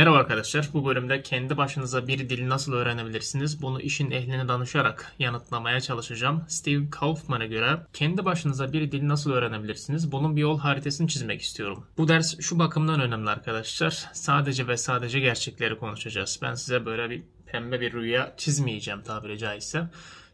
Merhaba arkadaşlar. Bu bölümde kendi başınıza bir dil nasıl öğrenebilirsiniz? Bunu işin ehline danışarak yanıtlamaya çalışacağım. Steve Kaufman'a göre kendi başınıza bir dil nasıl öğrenebilirsiniz? Bunun bir yol haritasını çizmek istiyorum. Bu ders şu bakımdan önemli arkadaşlar. Sadece ve sadece gerçekleri konuşacağız. Ben size böyle bir pembe bir rüya çizmeyeceğim tabiri caizse.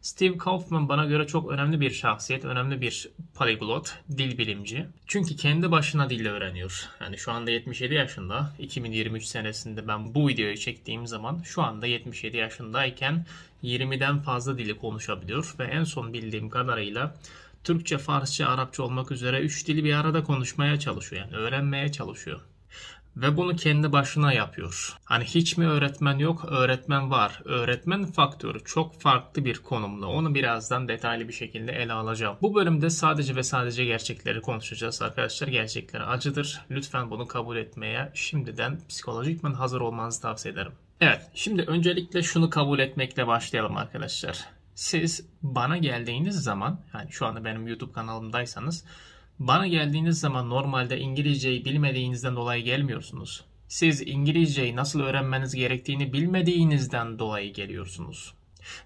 Steve Kaufman bana göre çok önemli bir şahsiyet, önemli bir poliglot, dil bilimci. Çünkü kendi başına dille öğreniyor. Yani şu anda 77 yaşında. 2023 senesinde ben bu videoyu çektiğim zaman şu anda 77 yaşındayken 20'den fazla dili konuşabiliyor ve en son bildiğim kadarıyla Türkçe, Farsça, Arapça olmak üzere 3 dili bir arada konuşmaya çalışıyor. Yani öğrenmeye çalışıyor ve bunu kendi başına yapıyor. Hani hiç mi öğretmen yok? Öğretmen var. Öğretmen faktörü çok farklı bir konumda. Onu birazdan detaylı bir şekilde ele alacağım. Bu bölümde sadece ve sadece gerçekleri konuşacağız arkadaşlar. Gerçekler acıdır. Lütfen bunu kabul etmeye şimdiden psikolojikmen hazır olmanızı tavsiye ederim. Evet, şimdi öncelikle şunu kabul etmekle başlayalım arkadaşlar. Siz bana geldiğiniz zaman, yani şu anda benim YouTube kanalımdaysanız bana geldiğiniz zaman normalde İngilizceyi bilmediğinizden dolayı gelmiyorsunuz. Siz İngilizceyi nasıl öğrenmeniz gerektiğini bilmediğinizden dolayı geliyorsunuz.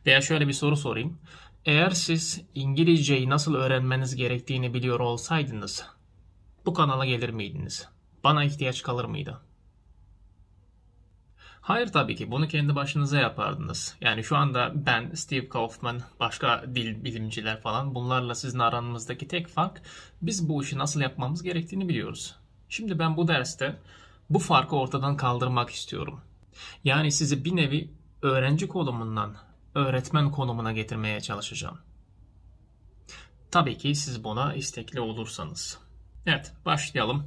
Veya şöyle bir soru sorayım. Eğer siz İngilizceyi nasıl öğrenmeniz gerektiğini biliyor olsaydınız bu kanala gelir miydiniz? Bana ihtiyaç kalır mıydı? Hayır tabii ki bunu kendi başınıza yapardınız. Yani şu anda ben, Steve Kaufman, başka dil bilimciler falan bunlarla sizin aranızdaki tek fark biz bu işi nasıl yapmamız gerektiğini biliyoruz. Şimdi ben bu derste bu farkı ortadan kaldırmak istiyorum. Yani sizi bir nevi öğrenci konumundan öğretmen konumuna getirmeye çalışacağım. Tabii ki siz buna istekli olursanız. Evet, başlayalım.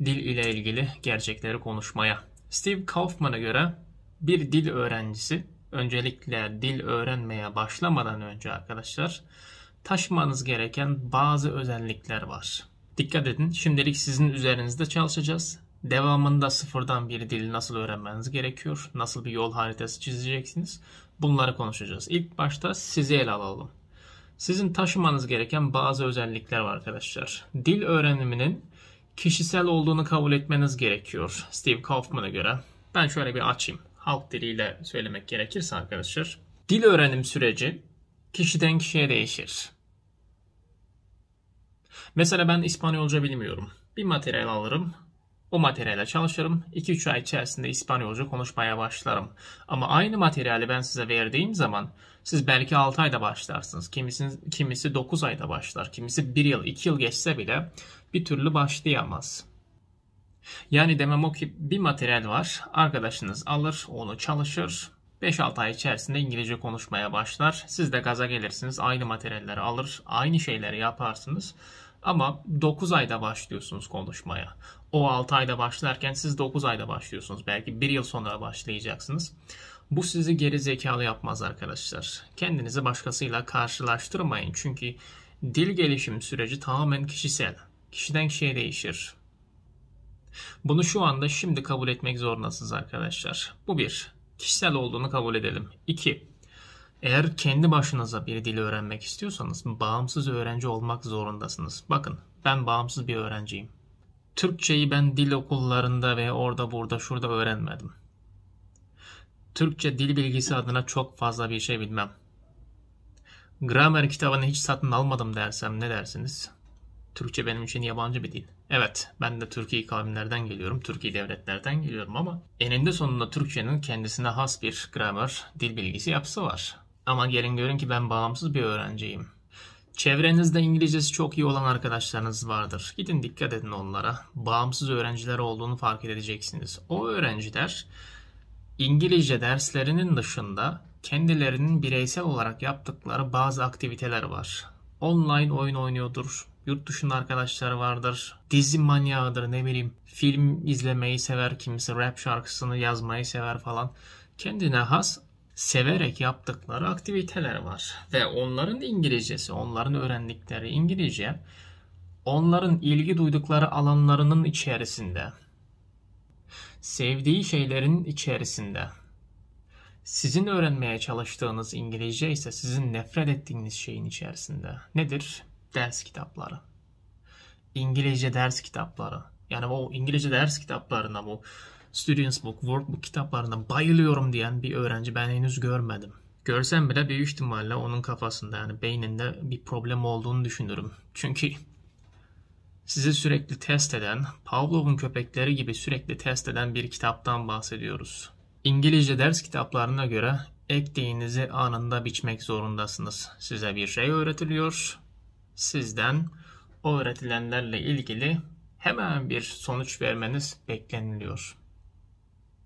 Dil ile ilgili gerçekleri konuşmaya. Steve Kaufman'a göre bir dil öğrencisi öncelikle dil öğrenmeye başlamadan önce arkadaşlar taşımanız gereken bazı özellikler var. Dikkat edin şimdilik sizin üzerinizde çalışacağız. Devamında sıfırdan bir dili nasıl öğrenmeniz gerekiyor? Nasıl bir yol haritası çizeceksiniz? Bunları konuşacağız. İlk başta sizi ele alalım. Sizin taşımanız gereken bazı özellikler var arkadaşlar. Dil öğreniminin kişisel olduğunu kabul etmeniz gerekiyor Steve Kaufman'a göre. Ben şöyle bir açayım. Halk diliyle söylemek gerekirse arkadaşlar. Dil öğrenim süreci kişiden kişiye değişir. Mesela ben İspanyolca bilmiyorum. Bir materyal alırım. O materyale çalışırım. 2-3 ay içerisinde İspanyolca konuşmaya başlarım. Ama aynı materyali ben size verdiğim zaman siz belki 6 ayda başlarsınız. Kimisi, kimisi 9 ayda başlar. Kimisi 1 yıl, 2 yıl geçse bile bir türlü başlayamaz. Yani demem o ki bir materyal var, arkadaşınız alır, onu çalışır, 5-6 ay içerisinde İngilizce konuşmaya başlar. Siz de gaza gelirsiniz, aynı materyalleri alır, aynı şeyleri yaparsınız. Ama 9 ayda başlıyorsunuz konuşmaya. O 6 ayda başlarken siz 9 ayda başlıyorsunuz. Belki 1 yıl sonra başlayacaksınız. Bu sizi geri zekalı yapmaz arkadaşlar. Kendinizi başkasıyla karşılaştırmayın. Çünkü dil gelişim süreci tamamen kişisel kişiden kişiye değişir. Bunu şu anda şimdi kabul etmek zorundasınız arkadaşlar. Bu bir. Kişisel olduğunu kabul edelim. İki. Eğer kendi başınıza bir dili öğrenmek istiyorsanız bağımsız öğrenci olmak zorundasınız. Bakın ben bağımsız bir öğrenciyim. Türkçeyi ben dil okullarında ve orada burada şurada öğrenmedim. Türkçe dil bilgisi adına çok fazla bir şey bilmem. Gramer kitabını hiç satın almadım dersem ne dersiniz? Türkçe benim için yabancı bir dil. Evet ben de Türkiye kavimlerden geliyorum, Türkiye devletlerden geliyorum ama eninde sonunda Türkçenin kendisine has bir gramer, dil bilgisi yapısı var. Ama gelin görün ki ben bağımsız bir öğrenciyim. Çevrenizde İngilizcesi çok iyi olan arkadaşlarınız vardır. Gidin dikkat edin onlara. Bağımsız öğrenciler olduğunu fark edeceksiniz. O öğrenciler İngilizce derslerinin dışında kendilerinin bireysel olarak yaptıkları bazı aktiviteler var. Online oyun oynuyordur, Yurt dışında arkadaşlar vardır. Dizi manyağıdır ne bileyim. Film izlemeyi sever kimse. Rap şarkısını yazmayı sever falan. Kendine has severek yaptıkları aktiviteler var. Ve onların İngilizcesi, onların öğrendikleri İngilizce onların ilgi duydukları alanlarının içerisinde. Sevdiği şeylerin içerisinde. Sizin öğrenmeye çalıştığınız İngilizce ise sizin nefret ettiğiniz şeyin içerisinde. Nedir? ders kitapları. İngilizce ders kitapları. Yani o İngilizce ders kitaplarına bu Students Book, Workbook kitaplarına bayılıyorum diyen bir öğrenci ben henüz görmedim. Görsem bile büyük ihtimalle onun kafasında yani beyninde bir problem olduğunu düşünürüm. Çünkü sizi sürekli test eden, Pavlov'un köpekleri gibi sürekli test eden bir kitaptan bahsediyoruz. İngilizce ders kitaplarına göre ektiğinizi anında biçmek zorundasınız. Size bir şey öğretiliyor, sizden öğretilenlerle ilgili hemen bir sonuç vermeniz bekleniliyor.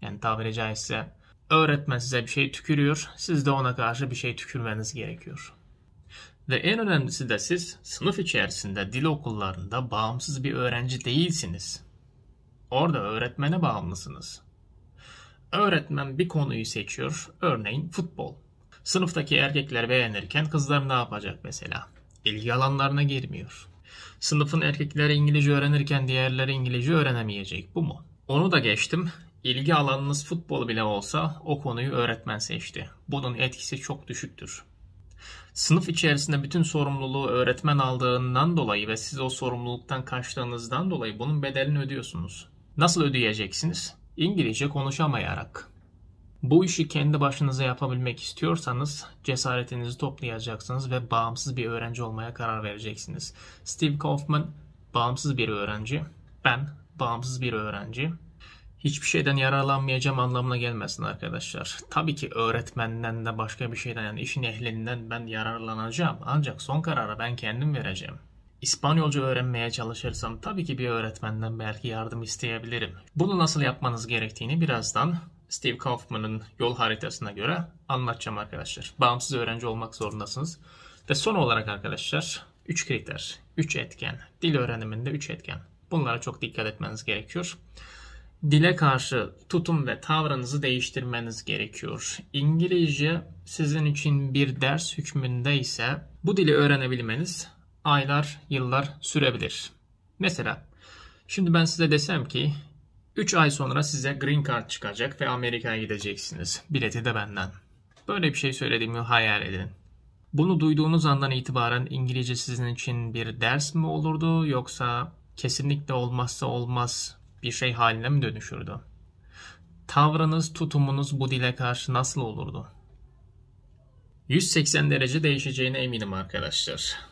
Yani tabiri caizse öğretmen size bir şey tükürüyor, siz de ona karşı bir şey tükürmeniz gerekiyor. Ve en önemlisi de siz sınıf içerisinde dil okullarında bağımsız bir öğrenci değilsiniz. Orada öğretmene bağımlısınız. Öğretmen bir konuyu seçiyor, örneğin futbol. Sınıftaki erkekler beğenirken kızlar ne yapacak mesela? ilgi alanlarına girmiyor. Sınıfın erkekleri İngilizce öğrenirken diğerleri İngilizce öğrenemeyecek. Bu mu? Onu da geçtim. İlgi alanınız futbol bile olsa o konuyu öğretmen seçti. Bunun etkisi çok düşüktür. Sınıf içerisinde bütün sorumluluğu öğretmen aldığından dolayı ve siz o sorumluluktan kaçtığınızdan dolayı bunun bedelini ödüyorsunuz. Nasıl ödeyeceksiniz? İngilizce konuşamayarak. Bu işi kendi başınıza yapabilmek istiyorsanız cesaretinizi toplayacaksınız ve bağımsız bir öğrenci olmaya karar vereceksiniz. Steve Kaufman bağımsız bir öğrenci. Ben bağımsız bir öğrenci. Hiçbir şeyden yararlanmayacağım anlamına gelmesin arkadaşlar. Tabii ki öğretmenden de başka bir şeyden yani işin ehlinden ben yararlanacağım. Ancak son kararı ben kendim vereceğim. İspanyolca öğrenmeye çalışırsam tabii ki bir öğretmenden belki yardım isteyebilirim. Bunu nasıl yapmanız gerektiğini birazdan Steve Kaufman'ın yol haritasına göre anlatacağım arkadaşlar. Bağımsız öğrenci olmak zorundasınız. Ve son olarak arkadaşlar 3 kriter, 3 etken. Dil öğreniminde 3 etken. Bunlara çok dikkat etmeniz gerekiyor. Dile karşı tutum ve tavrınızı değiştirmeniz gerekiyor. İngilizce sizin için bir ders hükmünde ise bu dili öğrenebilmeniz aylar, yıllar sürebilir. Mesela şimdi ben size desem ki 3 ay sonra size green card çıkacak ve Amerika'ya gideceksiniz. Bileti de benden. Böyle bir şey söylediğimi hayal edin. Bunu duyduğunuz andan itibaren İngilizce sizin için bir ders mi olurdu yoksa kesinlikle olmazsa olmaz bir şey haline mi dönüşürdü? Tavrınız, tutumunuz bu dile karşı nasıl olurdu? 180 derece değişeceğine eminim arkadaşlar.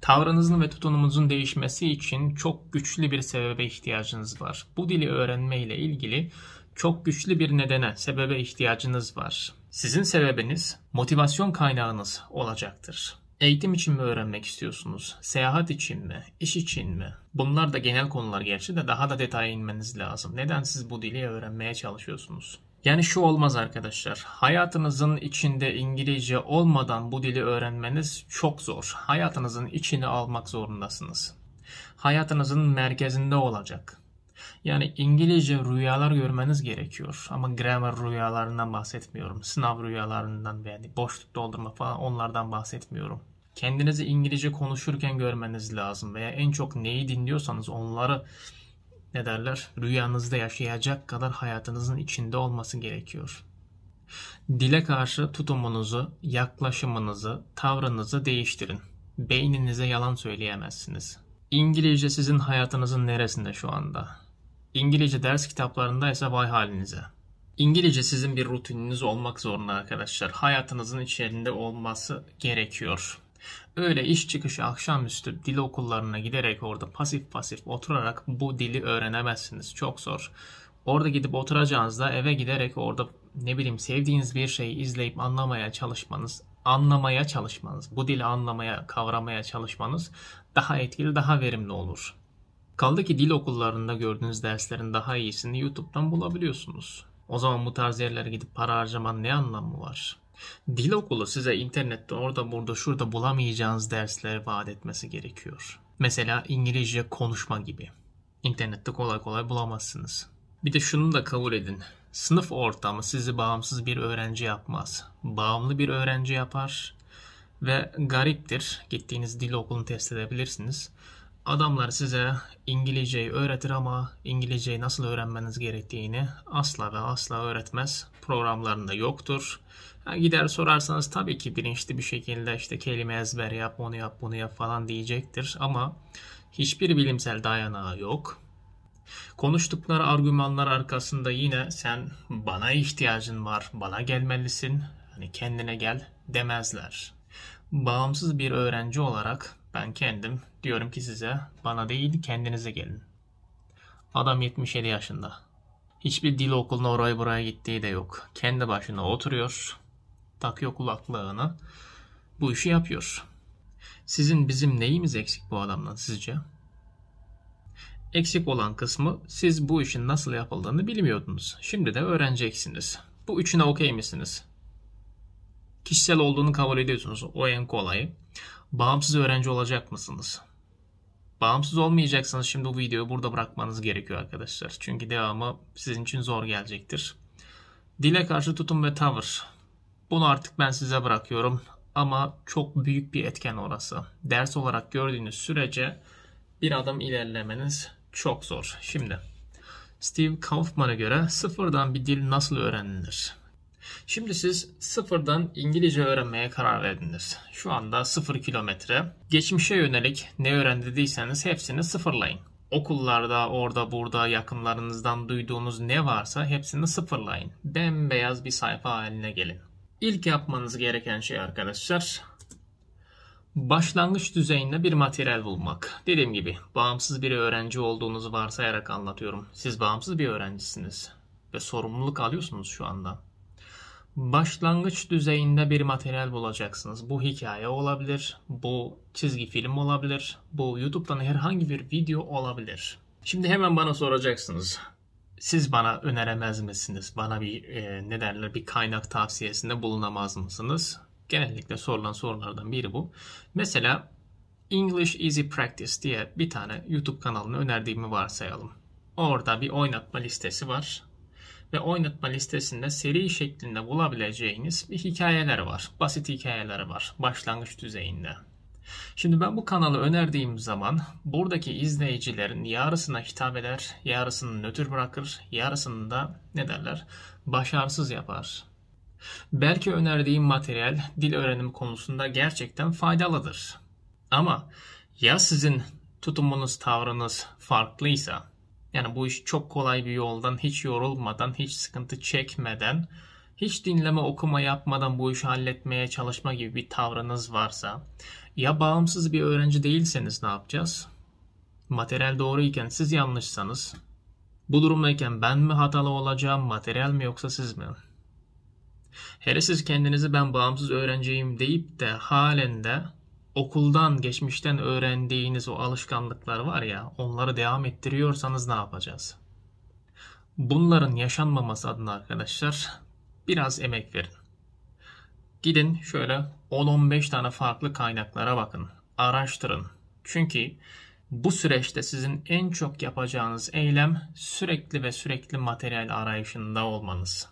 Tavrınızın ve tutumunuzun değişmesi için çok güçlü bir sebebe ihtiyacınız var. Bu dili öğrenme ile ilgili çok güçlü bir nedene, sebebe ihtiyacınız var. Sizin sebebiniz motivasyon kaynağınız olacaktır. Eğitim için mi öğrenmek istiyorsunuz? Seyahat için mi? İş için mi? Bunlar da genel konular gerçi de daha da detaya inmeniz lazım. Neden siz bu dili öğrenmeye çalışıyorsunuz? Yani şu olmaz arkadaşlar. Hayatınızın içinde İngilizce olmadan bu dili öğrenmeniz çok zor. Hayatınızın içini almak zorundasınız. Hayatınızın merkezinde olacak. Yani İngilizce rüyalar görmeniz gerekiyor. Ama grammar rüyalarından bahsetmiyorum. Sınav rüyalarından veya boşluk doldurma falan onlardan bahsetmiyorum. Kendinizi İngilizce konuşurken görmeniz lazım veya en çok neyi dinliyorsanız onları ne derler rüyanızda yaşayacak kadar hayatınızın içinde olması gerekiyor. Dile karşı tutumunuzu, yaklaşımınızı, tavrınızı değiştirin. Beyninize yalan söyleyemezsiniz. İngilizce sizin hayatınızın neresinde şu anda? İngilizce ders kitaplarında ise vay halinize. İngilizce sizin bir rutininiz olmak zorunda arkadaşlar. Hayatınızın içerisinde olması gerekiyor. Öyle iş çıkışı akşamüstü dil okullarına giderek orada pasif pasif oturarak bu dili öğrenemezsiniz. Çok zor. Orada gidip oturacağınızda eve giderek orada ne bileyim sevdiğiniz bir şeyi izleyip anlamaya çalışmanız, anlamaya çalışmanız, bu dili anlamaya, kavramaya çalışmanız daha etkili, daha verimli olur. Kaldı ki dil okullarında gördüğünüz derslerin daha iyisini YouTube'dan bulabiliyorsunuz. O zaman bu tarz yerlere gidip para harcaman ne anlamı var? Dil okulu size internette orada burada şurada bulamayacağınız dersler vaat etmesi gerekiyor. Mesela İngilizce konuşma gibi. İnternette kolay kolay bulamazsınız. Bir de şunu da kabul edin. Sınıf ortamı sizi bağımsız bir öğrenci yapmaz. Bağımlı bir öğrenci yapar ve gariptir. Gittiğiniz dil okulunu test edebilirsiniz. Adamlar size İngilizceyi öğretir ama İngilizceyi nasıl öğrenmeniz gerektiğini asla ve asla öğretmez. Programlarında yoktur gider sorarsanız tabii ki bilinçli bir şekilde işte kelime ezber yap, onu yap, bunu yap falan diyecektir ama hiçbir bilimsel dayanağı yok. Konuştukları argümanlar arkasında yine sen bana ihtiyacın var, bana gelmelisin, hani kendine gel demezler. Bağımsız bir öğrenci olarak ben kendim diyorum ki size bana değil kendinize gelin. Adam 77 yaşında. Hiçbir dil okuluna oraya buraya gittiği de yok. Kendi başına oturuyor takıyor kulaklığını. Bu işi yapıyor. Sizin bizim neyimiz eksik bu adamdan sizce? Eksik olan kısmı siz bu işin nasıl yapıldığını bilmiyordunuz. Şimdi de öğreneceksiniz. Bu üçüne okey misiniz? Kişisel olduğunu kabul ediyorsunuz. O en kolayı. Bağımsız öğrenci olacak mısınız? Bağımsız olmayacaksanız şimdi bu videoyu burada bırakmanız gerekiyor arkadaşlar. Çünkü devamı sizin için zor gelecektir. Dile karşı tutum ve tavır. Bunu artık ben size bırakıyorum ama çok büyük bir etken orası. Ders olarak gördüğünüz sürece bir adım ilerlemeniz çok zor. Şimdi Steve Kaufman'a göre sıfırdan bir dil nasıl öğrenilir? Şimdi siz sıfırdan İngilizce öğrenmeye karar verdiniz. Şu anda sıfır kilometre. Geçmişe yönelik ne öğrendiyseniz hepsini sıfırlayın. Okullarda, orada, burada, yakınlarınızdan duyduğunuz ne varsa hepsini sıfırlayın. Bembeyaz bir sayfa haline gelin. İlk yapmanız gereken şey arkadaşlar başlangıç düzeyinde bir materyal bulmak. Dediğim gibi bağımsız bir öğrenci olduğunuzu varsayarak anlatıyorum. Siz bağımsız bir öğrencisiniz ve sorumluluk alıyorsunuz şu anda. Başlangıç düzeyinde bir materyal bulacaksınız. Bu hikaye olabilir, bu çizgi film olabilir, bu YouTube'dan herhangi bir video olabilir. Şimdi hemen bana soracaksınız siz bana öneremez misiniz? Bana bir e, ne derler bir kaynak tavsiyesinde bulunamaz mısınız? Genellikle sorulan sorulardan biri bu. Mesela English Easy Practice diye bir tane YouTube kanalını önerdiğimi varsayalım. Orada bir oynatma listesi var ve oynatma listesinde seri şeklinde bulabileceğiniz bir hikayeler var. Basit hikayeler var başlangıç düzeyinde. Şimdi ben bu kanalı önerdiğim zaman buradaki izleyicilerin yarısına hitap eder, yarısını nötr bırakır, yarısını da ne derler başarısız yapar. Belki önerdiğim materyal dil öğrenimi konusunda gerçekten faydalıdır. Ama ya sizin tutumunuz, tavrınız farklıysa, yani bu iş çok kolay bir yoldan, hiç yorulmadan, hiç sıkıntı çekmeden, hiç dinleme okuma yapmadan bu işi halletmeye çalışma gibi bir tavrınız varsa ya bağımsız bir öğrenci değilseniz ne yapacağız? Materyal doğruyken siz yanlışsanız, bu durumdayken ben mi hatalı olacağım, materyal mi yoksa siz mi? Hele siz kendinizi ben bağımsız öğrenciyim deyip de halinde okuldan, geçmişten öğrendiğiniz o alışkanlıklar var ya, onları devam ettiriyorsanız ne yapacağız? Bunların yaşanmaması adına arkadaşlar biraz emek verin. Gidin şöyle 10-15 tane farklı kaynaklara bakın. Araştırın. Çünkü bu süreçte sizin en çok yapacağınız eylem sürekli ve sürekli materyal arayışında olmanız.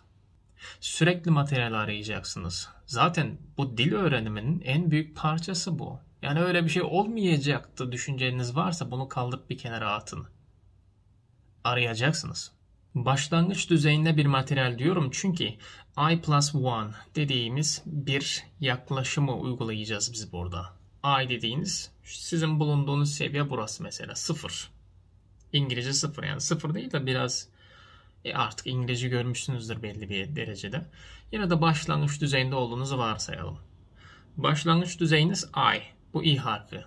Sürekli materyal arayacaksınız. Zaten bu dil öğreniminin en büyük parçası bu. Yani öyle bir şey olmayacaktı düşünceniz varsa bunu kaldırıp bir kenara atın. Arayacaksınız. Başlangıç düzeyinde bir materyal diyorum çünkü I plus one dediğimiz bir yaklaşımı uygulayacağız biz burada. I dediğiniz sizin bulunduğunuz seviye burası mesela sıfır. İngilizce sıfır yani sıfır değil de biraz e artık İngilizce görmüşsünüzdür belli bir derecede. Yine de başlangıç düzeyinde olduğunuzu varsayalım. Başlangıç düzeyiniz I. Bu I harfi.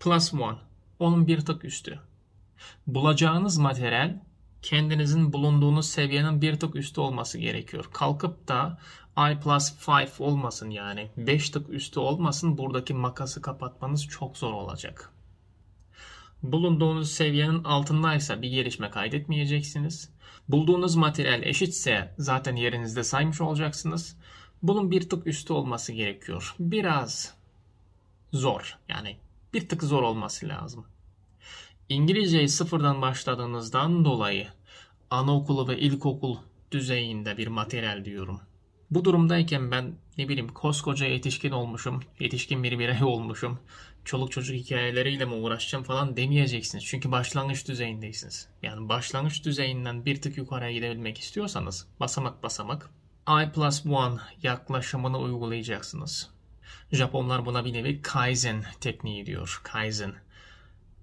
Plus one, Onun bir tık üstü. Bulacağınız materyal kendinizin bulunduğunuz seviyenin bir tık üstü olması gerekiyor. Kalkıp da i plus 5 olmasın yani 5 tık üstü olmasın buradaki makası kapatmanız çok zor olacak. Bulunduğunuz seviyenin altındaysa bir gelişme kaydetmeyeceksiniz. Bulduğunuz materyal eşitse zaten yerinizde saymış olacaksınız. Bunun bir tık üstü olması gerekiyor. Biraz zor yani bir tık zor olması lazım. İngilizceyi sıfırdan başladığınızdan dolayı anaokulu ve ilkokul düzeyinde bir materyal diyorum. Bu durumdayken ben ne bileyim koskoca yetişkin olmuşum, yetişkin bir birey olmuşum, çoluk çocuk hikayeleriyle mi uğraşacağım falan demeyeceksiniz. Çünkü başlangıç düzeyindeysiniz. Yani başlangıç düzeyinden bir tık yukarıya gidebilmek istiyorsanız basamak basamak I plus one yaklaşımını uygulayacaksınız. Japonlar buna bir nevi Kaizen tekniği diyor. Kaizen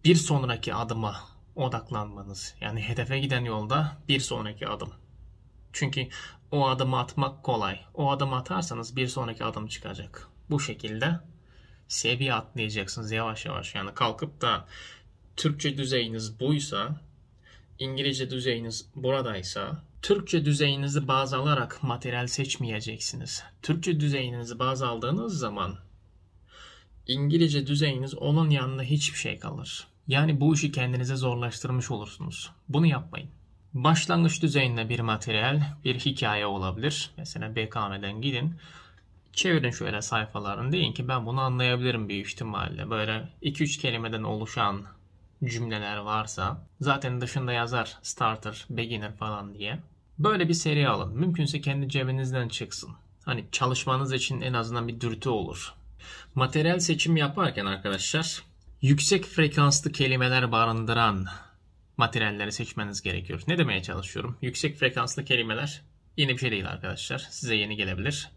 bir sonraki adıma odaklanmanız. Yani hedefe giden yolda bir sonraki adım. Çünkü o adımı atmak kolay. O adımı atarsanız bir sonraki adım çıkacak. Bu şekilde seviye atlayacaksınız yavaş yavaş. Yani kalkıp da Türkçe düzeyiniz buysa, İngilizce düzeyiniz buradaysa, Türkçe düzeyinizi baz alarak materyal seçmeyeceksiniz. Türkçe düzeyinizi baz aldığınız zaman İngilizce düzeyiniz onun yanında hiçbir şey kalır. Yani bu işi kendinize zorlaştırmış olursunuz. Bunu yapmayın. Başlangıç düzeyinde bir materyal, bir hikaye olabilir. Mesela BKM'den gidin. Çevirin şöyle sayfalarını. Deyin ki ben bunu anlayabilirim bir ihtimalle. Böyle 2-3 kelimeden oluşan cümleler varsa zaten dışında yazar starter, beginner falan diye. Böyle bir seri alın. Mümkünse kendi cebinizden çıksın. Hani çalışmanız için en azından bir dürtü olur. Materyal seçim yaparken arkadaşlar yüksek frekanslı kelimeler barındıran materyalleri seçmeniz gerekiyor. Ne demeye çalışıyorum? Yüksek frekanslı kelimeler yeni bir şey değil arkadaşlar. Size yeni gelebilir.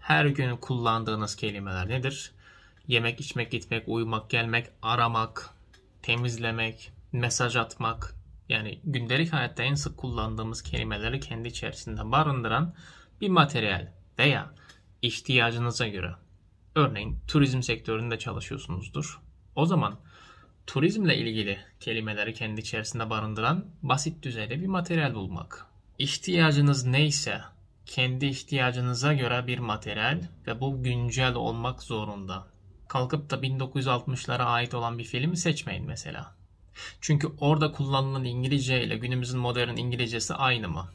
Her gün kullandığınız kelimeler nedir? Yemek, içmek, gitmek, uyumak, gelmek, aramak, temizlemek, mesaj atmak. Yani gündelik hayatta en sık kullandığımız kelimeleri kendi içerisinde barındıran bir materyal veya ihtiyacınıza göre. Örneğin turizm sektöründe çalışıyorsunuzdur o zaman turizmle ilgili kelimeleri kendi içerisinde barındıran basit düzeyde bir materyal bulmak. İhtiyacınız neyse kendi ihtiyacınıza göre bir materyal ve bu güncel olmak zorunda. Kalkıp da 1960'lara ait olan bir filmi seçmeyin mesela. Çünkü orada kullanılan İngilizce ile günümüzün modern İngilizcesi aynı mı?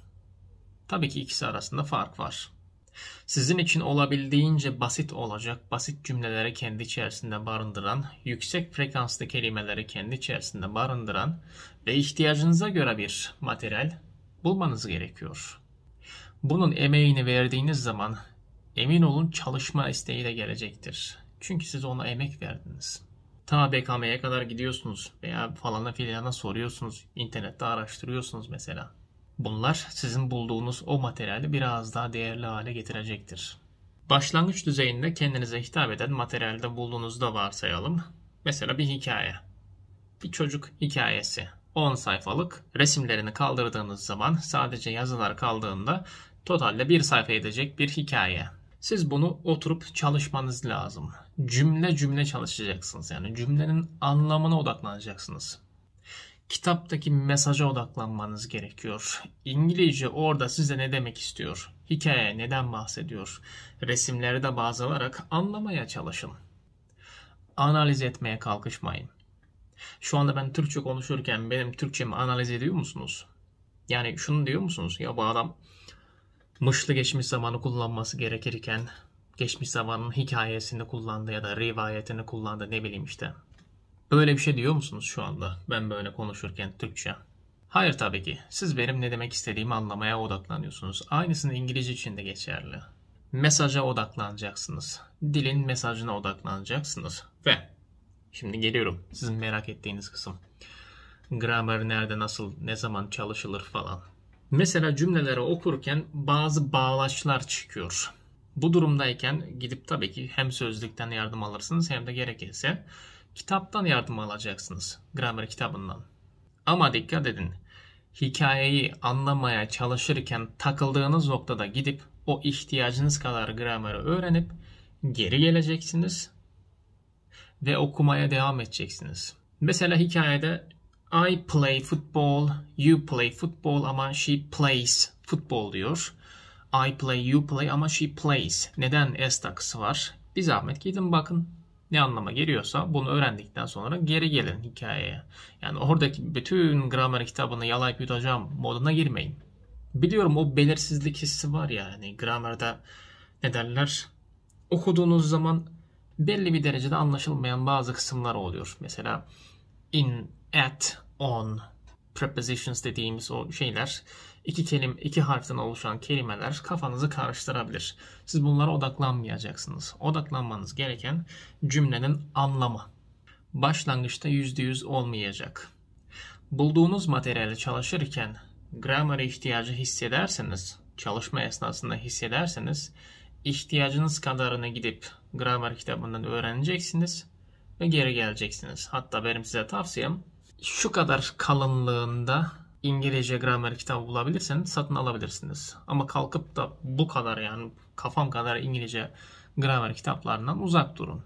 Tabii ki ikisi arasında fark var. Sizin için olabildiğince basit olacak, basit cümleleri kendi içerisinde barındıran, yüksek frekanslı kelimeleri kendi içerisinde barındıran ve ihtiyacınıza göre bir materyal bulmanız gerekiyor. Bunun emeğini verdiğiniz zaman emin olun çalışma isteği de gelecektir. Çünkü siz ona emek verdiniz. Ta BKM'ye kadar gidiyorsunuz veya falana filana soruyorsunuz, internette araştırıyorsunuz mesela. Bunlar sizin bulduğunuz o materyali biraz daha değerli hale getirecektir. Başlangıç düzeyinde kendinize hitap eden materyalde bulduğunuzda varsayalım. Mesela bir hikaye. Bir çocuk hikayesi. 10 sayfalık resimlerini kaldırdığınız zaman sadece yazılar kaldığında totalde bir sayfa edecek bir hikaye. Siz bunu oturup çalışmanız lazım. Cümle cümle çalışacaksınız. Yani cümlenin anlamına odaklanacaksınız kitaptaki mesaja odaklanmanız gerekiyor. İngilizce orada size ne demek istiyor? Hikaye neden bahsediyor? Resimleri de baz alarak anlamaya çalışın. Analiz etmeye kalkışmayın. Şu anda ben Türkçe konuşurken benim Türkçemi analiz ediyor musunuz? Yani şunu diyor musunuz? Ya bu adam mışlı geçmiş zamanı kullanması gerekirken geçmiş zamanın hikayesini kullandı ya da rivayetini kullandı ne bileyim işte. Böyle bir şey diyor musunuz şu anda ben böyle konuşurken Türkçe? Hayır tabii ki. Siz benim ne demek istediğimi anlamaya odaklanıyorsunuz. Aynısını İngilizce için de geçerli. Mesaja odaklanacaksınız. Dilin mesajına odaklanacaksınız. Ve şimdi geliyorum sizin merak ettiğiniz kısım. Grammar nerede, nasıl, ne zaman çalışılır falan. Mesela cümlelere okurken bazı bağlaçlar çıkıyor. Bu durumdayken gidip tabii ki hem sözlükten yardım alırsınız hem de gerekirse kitaptan yardım alacaksınız. Gramer kitabından. Ama dikkat edin. Hikayeyi anlamaya çalışırken takıldığınız noktada gidip o ihtiyacınız kadar grameri öğrenip geri geleceksiniz ve okumaya devam edeceksiniz. Mesela hikayede I play football, you play football ama she plays football diyor. I play, you play ama she plays. Neden S takısı var? Bir zahmet gidin bakın ne anlama geliyorsa bunu öğrendikten sonra geri gelin hikayeye. Yani oradaki bütün gramer kitabını yalayıp yutacağım moduna girmeyin. Biliyorum o belirsizlik hissi var ya hani gramerde ne derler okuduğunuz zaman belli bir derecede anlaşılmayan bazı kısımlar oluyor. Mesela in, at, on prepositions dediğimiz o şeyler iki kelim, iki harften oluşan kelimeler kafanızı karıştırabilir. Siz bunlara odaklanmayacaksınız. Odaklanmanız gereken cümlenin anlamı. Başlangıçta %100 olmayacak. Bulduğunuz materyali çalışırken gramer ihtiyacı hissederseniz, çalışma esnasında hissederseniz ihtiyacınız kadarını gidip gramer kitabından öğreneceksiniz ve geri geleceksiniz. Hatta benim size tavsiyem şu kadar kalınlığında İngilizce gramer kitabı bulabilirseniz satın alabilirsiniz. Ama kalkıp da bu kadar yani kafam kadar İngilizce gramer kitaplarından uzak durun.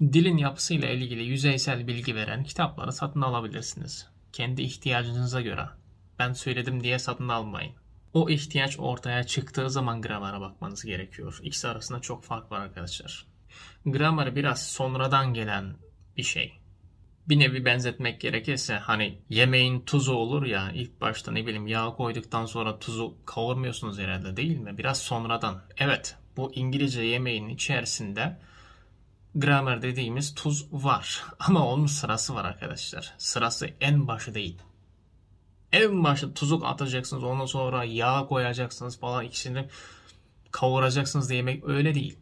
Dilin yapısıyla ilgili yüzeysel bilgi veren kitapları satın alabilirsiniz. Kendi ihtiyacınıza göre. Ben söyledim diye satın almayın. O ihtiyaç ortaya çıktığı zaman gramere bakmanız gerekiyor. İkisi arasında çok fark var arkadaşlar. Gramer biraz sonradan gelen bir şey bir nevi benzetmek gerekirse hani yemeğin tuzu olur ya ilk başta ne bileyim yağ koyduktan sonra tuzu kavurmuyorsunuz herhalde değil mi? Biraz sonradan. Evet bu İngilizce yemeğin içerisinde gramer dediğimiz tuz var. Ama onun sırası var arkadaşlar. Sırası en başı değil. En başta tuzuk atacaksınız ondan sonra yağ koyacaksınız falan ikisini kavuracaksınız da yemek öyle değil.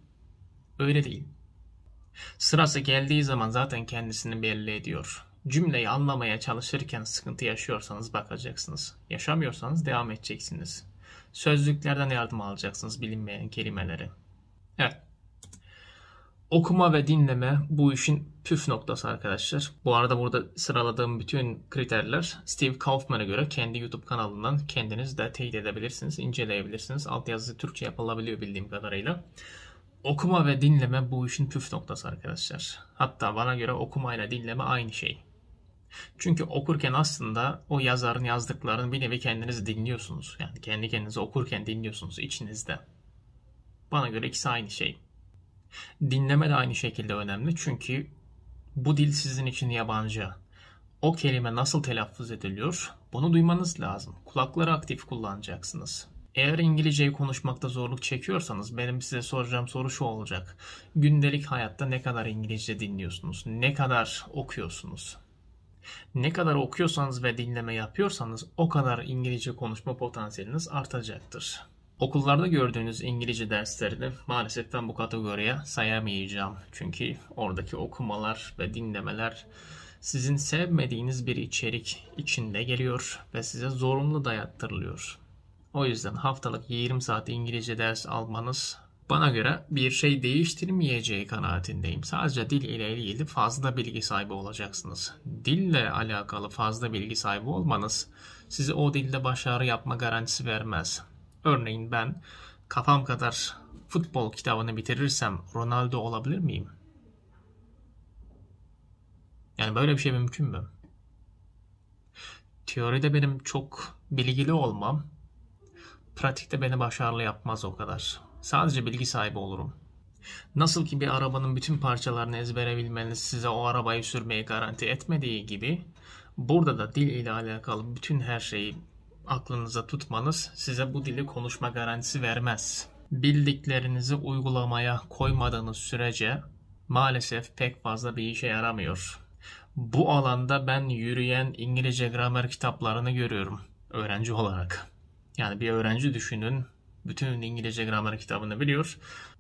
Öyle değil. Sırası geldiği zaman zaten kendisini belli ediyor. Cümleyi anlamaya çalışırken sıkıntı yaşıyorsanız bakacaksınız. Yaşamıyorsanız devam edeceksiniz. Sözlüklerden yardım alacaksınız bilinmeyen kelimeleri. Evet. Okuma ve dinleme bu işin püf noktası arkadaşlar. Bu arada burada sıraladığım bütün kriterler Steve Kaufman'a göre kendi YouTube kanalından kendiniz de teyit edebilirsiniz, inceleyebilirsiniz. Altyazı Türkçe yapılabiliyor bildiğim kadarıyla. Okuma ve dinleme bu işin püf noktası arkadaşlar. Hatta bana göre okumayla dinleme aynı şey. Çünkü okurken aslında o yazarın yazdıklarını bir nevi kendiniz dinliyorsunuz. Yani kendi kendinizi okurken dinliyorsunuz içinizde. Bana göre ikisi aynı şey. Dinleme de aynı şekilde önemli çünkü bu dil sizin için yabancı. O kelime nasıl telaffuz ediliyor? Bunu duymanız lazım. Kulakları aktif kullanacaksınız. Eğer İngilizceyi konuşmakta zorluk çekiyorsanız benim size soracağım soru şu olacak. Gündelik hayatta ne kadar İngilizce dinliyorsunuz? Ne kadar okuyorsunuz? Ne kadar okuyorsanız ve dinleme yapıyorsanız o kadar İngilizce konuşma potansiyeliniz artacaktır. Okullarda gördüğünüz İngilizce derslerini maalesef ben bu kategoriye sayamayacağım. Çünkü oradaki okumalar ve dinlemeler sizin sevmediğiniz bir içerik içinde geliyor ve size zorunlu dayattırılıyor. O yüzden haftalık 20 saat İngilizce ders almanız bana göre bir şey değiştirmeyeceği kanaatindeyim. Sadece dil ile ilgili fazla bilgi sahibi olacaksınız. Dille alakalı fazla bilgi sahibi olmanız size o dilde başarı yapma garantisi vermez. Örneğin ben kafam kadar futbol kitabını bitirirsem Ronaldo olabilir miyim? Yani böyle bir şey mümkün mü? Teoride benim çok bilgili olmam pratikte beni başarılı yapmaz o kadar. Sadece bilgi sahibi olurum. Nasıl ki bir arabanın bütün parçalarını ezbere bilmeniz size o arabayı sürmeyi garanti etmediği gibi burada da dil ile alakalı bütün her şeyi aklınıza tutmanız size bu dili konuşma garantisi vermez. Bildiklerinizi uygulamaya koymadığınız sürece maalesef pek fazla bir işe yaramıyor. Bu alanda ben yürüyen İngilizce gramer kitaplarını görüyorum öğrenci olarak. Yani bir öğrenci düşünün, bütün İngilizce gramer kitabını biliyor.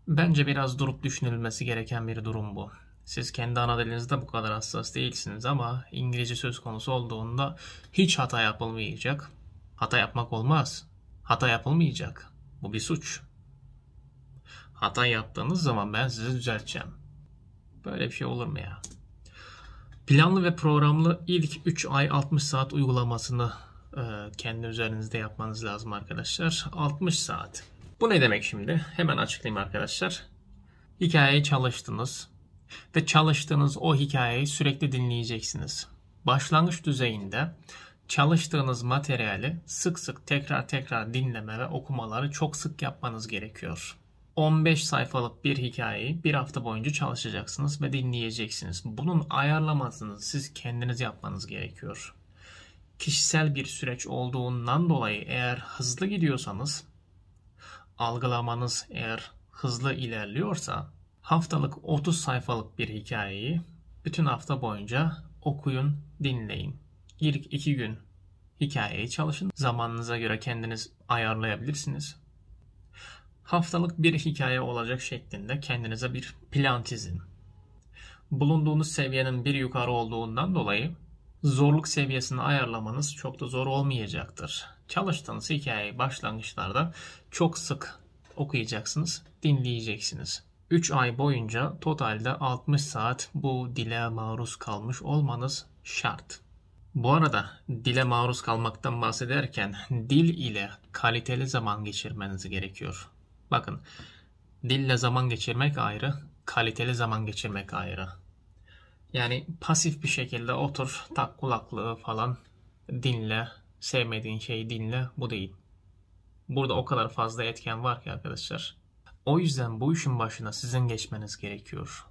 Bence biraz durup düşünülmesi gereken bir durum bu. Siz kendi ana dilinizde bu kadar hassas değilsiniz ama İngilizce söz konusu olduğunda hiç hata yapılmayacak. Hata yapmak olmaz. Hata yapılmayacak. Bu bir suç. Hata yaptığınız zaman ben sizi düzelteceğim. Böyle bir şey olur mu ya? Planlı ve programlı ilk 3 ay 60 saat uygulamasını ee, kendi üzerinizde yapmanız lazım arkadaşlar. 60 saat. Bu ne demek şimdi? Hemen açıklayayım arkadaşlar. Hikayeyi çalıştınız ve çalıştığınız o hikayeyi sürekli dinleyeceksiniz. Başlangıç düzeyinde çalıştığınız materyali sık sık tekrar tekrar dinleme ve okumaları çok sık yapmanız gerekiyor. 15 sayfalık bir hikayeyi bir hafta boyunca çalışacaksınız ve dinleyeceksiniz. Bunun ayarlamasını siz kendiniz yapmanız gerekiyor kişisel bir süreç olduğundan dolayı eğer hızlı gidiyorsanız, algılamanız eğer hızlı ilerliyorsa haftalık 30 sayfalık bir hikayeyi bütün hafta boyunca okuyun, dinleyin. İlk iki gün hikayeyi çalışın. Zamanınıza göre kendiniz ayarlayabilirsiniz. Haftalık bir hikaye olacak şeklinde kendinize bir plan çizin. Bulunduğunuz seviyenin bir yukarı olduğundan dolayı zorluk seviyesini ayarlamanız çok da zor olmayacaktır. Çalıştığınız hikayeyi başlangıçlarda çok sık okuyacaksınız, dinleyeceksiniz. 3 ay boyunca totalde 60 saat bu dile maruz kalmış olmanız şart. Bu arada dile maruz kalmaktan bahsederken dil ile kaliteli zaman geçirmeniz gerekiyor. Bakın dille zaman geçirmek ayrı, kaliteli zaman geçirmek ayrı. Yani pasif bir şekilde otur, tak kulaklığı falan dinle, sevmediğin şeyi dinle, bu değil. Burada o kadar fazla etken var ki arkadaşlar. O yüzden bu işin başına sizin geçmeniz gerekiyor.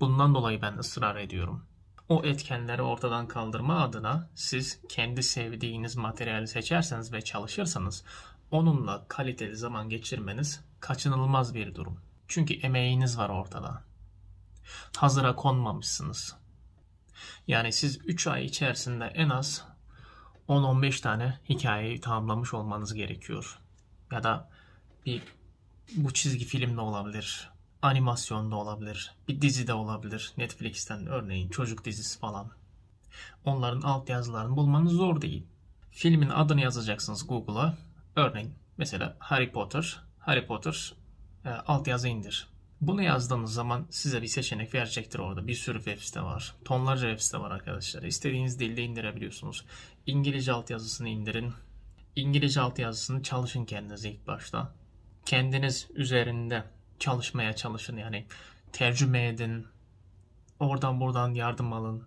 Bundan dolayı ben ısrar ediyorum. O etkenleri ortadan kaldırma adına siz kendi sevdiğiniz materyali seçerseniz ve çalışırsanız onunla kaliteli zaman geçirmeniz kaçınılmaz bir durum. Çünkü emeğiniz var ortada hazıra konmamışsınız. Yani siz 3 ay içerisinde en az 10-15 tane hikayeyi tamamlamış olmanız gerekiyor. Ya da bir bu çizgi film de olabilir, animasyon da olabilir, bir dizi de olabilir. Netflix'ten örneğin çocuk dizisi falan. Onların alt yazılarını bulmanız zor değil. Filmin adını yazacaksınız Google'a. Örneğin mesela Harry Potter, Harry Potter e, alt yazı indir. Bunu yazdığınız zaman size bir seçenek verecektir orada. Bir sürü web site var. Tonlarca web site var arkadaşlar. İstediğiniz dilde indirebiliyorsunuz. İngilizce altyazısını indirin. İngilizce altyazısını çalışın kendiniz ilk başta. Kendiniz üzerinde çalışmaya çalışın yani tercüme edin. Oradan buradan yardım alın.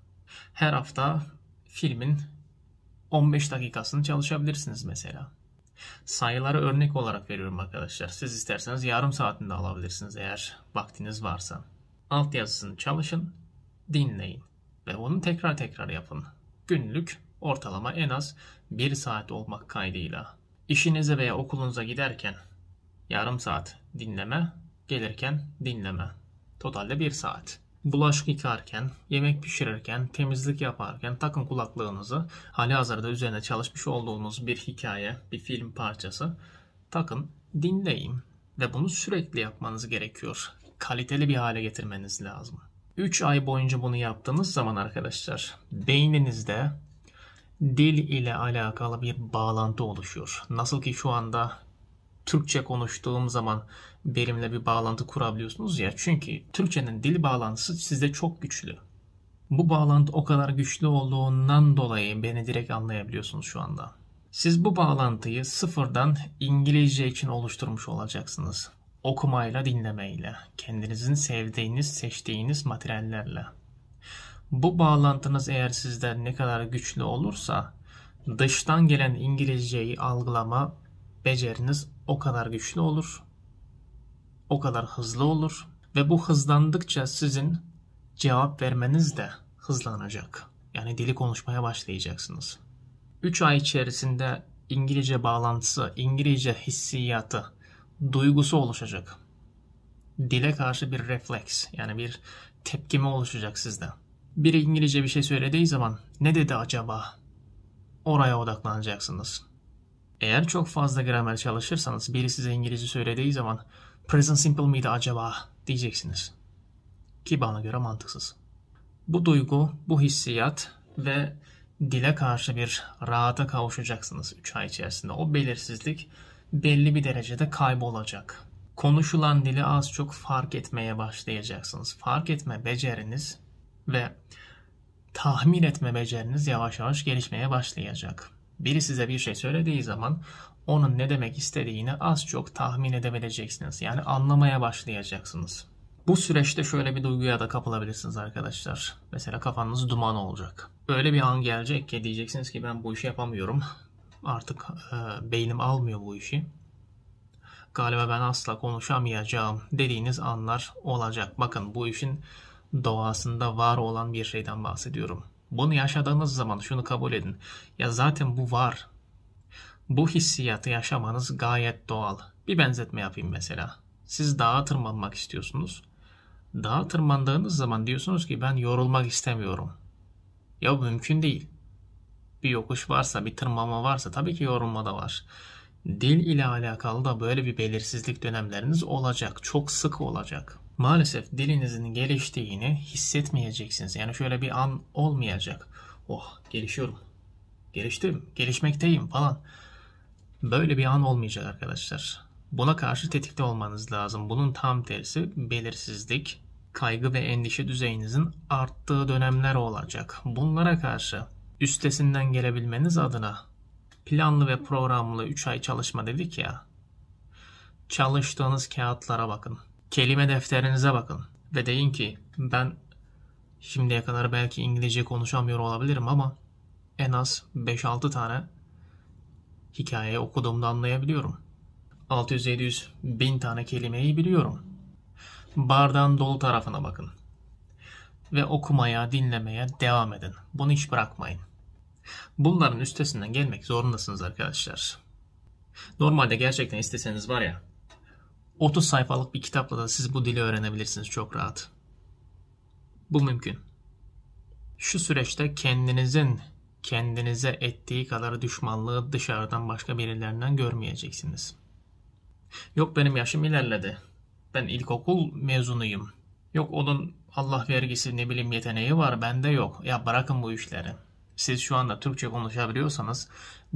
Her hafta filmin 15 dakikasını çalışabilirsiniz mesela. Sayıları örnek olarak veriyorum arkadaşlar. Siz isterseniz yarım saatinde alabilirsiniz eğer vaktiniz varsa. Alt yazısını çalışın, dinleyin ve bunu tekrar tekrar yapın. Günlük ortalama en az 1 saat olmak kaydıyla. İşinize veya okulunuza giderken yarım saat dinleme, gelirken dinleme. Totalde 1 saat bulaşık yıkarken, yemek pişirirken, temizlik yaparken takın kulaklığınızı hali hazırda üzerine çalışmış olduğunuz bir hikaye, bir film parçası takın, dinleyin ve bunu sürekli yapmanız gerekiyor. Kaliteli bir hale getirmeniz lazım. 3 ay boyunca bunu yaptığınız zaman arkadaşlar beyninizde dil ile alakalı bir bağlantı oluşuyor. Nasıl ki şu anda Türkçe konuştuğum zaman benimle bir bağlantı kurabiliyorsunuz ya. Çünkü Türkçenin dil bağlantısı sizde çok güçlü. Bu bağlantı o kadar güçlü olduğundan dolayı beni direkt anlayabiliyorsunuz şu anda. Siz bu bağlantıyı sıfırdan İngilizce için oluşturmuş olacaksınız. Okumayla, dinlemeyle, kendinizin sevdiğiniz, seçtiğiniz materyallerle. Bu bağlantınız eğer sizde ne kadar güçlü olursa dıştan gelen İngilizceyi algılama beceriniz o kadar güçlü olur. O kadar hızlı olur ve bu hızlandıkça sizin cevap vermeniz de hızlanacak. Yani dili konuşmaya başlayacaksınız. 3 ay içerisinde İngilizce bağlantısı, İngilizce hissiyatı, duygusu oluşacak. Dile karşı bir refleks yani bir tepkime oluşacak sizde. Bir İngilizce bir şey söylediği zaman ne dedi acaba? Oraya odaklanacaksınız. Eğer çok fazla gramer çalışırsanız biri size İngilizce söylediği zaman present simple miydi acaba diyeceksiniz. Ki bana göre mantıksız. Bu duygu, bu hissiyat ve dile karşı bir rahata kavuşacaksınız 3 ay içerisinde. O belirsizlik belli bir derecede kaybolacak. Konuşulan dili az çok fark etmeye başlayacaksınız. Fark etme beceriniz ve tahmin etme beceriniz yavaş yavaş gelişmeye başlayacak. Biri size bir şey söylediği zaman onun ne demek istediğini az çok tahmin edebileceksiniz. Yani anlamaya başlayacaksınız. Bu süreçte şöyle bir duyguya da kapılabilirsiniz arkadaşlar. Mesela kafanız duman olacak. Öyle bir an gelecek ki diyeceksiniz ki ben bu işi yapamıyorum. Artık e, beynim almıyor bu işi. Galiba ben asla konuşamayacağım dediğiniz anlar olacak. Bakın bu işin doğasında var olan bir şeyden bahsediyorum. Bunu yaşadığınız zaman şunu kabul edin. Ya zaten bu var. Bu hissiyatı yaşamanız gayet doğal. Bir benzetme yapayım mesela. Siz dağa tırmanmak istiyorsunuz. Dağa tırmandığınız zaman diyorsunuz ki ben yorulmak istemiyorum. Ya mümkün değil. Bir yokuş varsa, bir tırmanma varsa tabii ki yorulma da var. Dil ile alakalı da böyle bir belirsizlik dönemleriniz olacak. Çok sık olacak maalesef dilinizin geliştiğini hissetmeyeceksiniz. Yani şöyle bir an olmayacak. Oh gelişiyorum. Geliştim, gelişmekteyim falan. Böyle bir an olmayacak arkadaşlar. Buna karşı tetikte olmanız lazım. Bunun tam tersi belirsizlik, kaygı ve endişe düzeyinizin arttığı dönemler olacak. Bunlara karşı üstesinden gelebilmeniz adına planlı ve programlı 3 ay çalışma dedik ya. Çalıştığınız kağıtlara bakın kelime defterinize bakın ve deyin ki ben şimdiye kadar belki İngilizce konuşamıyor olabilirim ama en az 5-6 tane hikaye okuduğumda anlayabiliyorum. 600-700 bin tane kelimeyi biliyorum. Bardağın dolu tarafına bakın. Ve okumaya, dinlemeye devam edin. Bunu hiç bırakmayın. Bunların üstesinden gelmek zorundasınız arkadaşlar. Normalde gerçekten isteseniz var ya 30 sayfalık bir kitapla da siz bu dili öğrenebilirsiniz çok rahat. Bu mümkün. Şu süreçte kendinizin kendinize ettiği kadar düşmanlığı dışarıdan başka birilerinden görmeyeceksiniz. Yok benim yaşım ilerledi. Ben ilkokul mezunuyum. Yok onun Allah vergisi ne bileyim yeteneği var bende yok. Ya bırakın bu işleri siz şu anda Türkçe konuşabiliyorsanız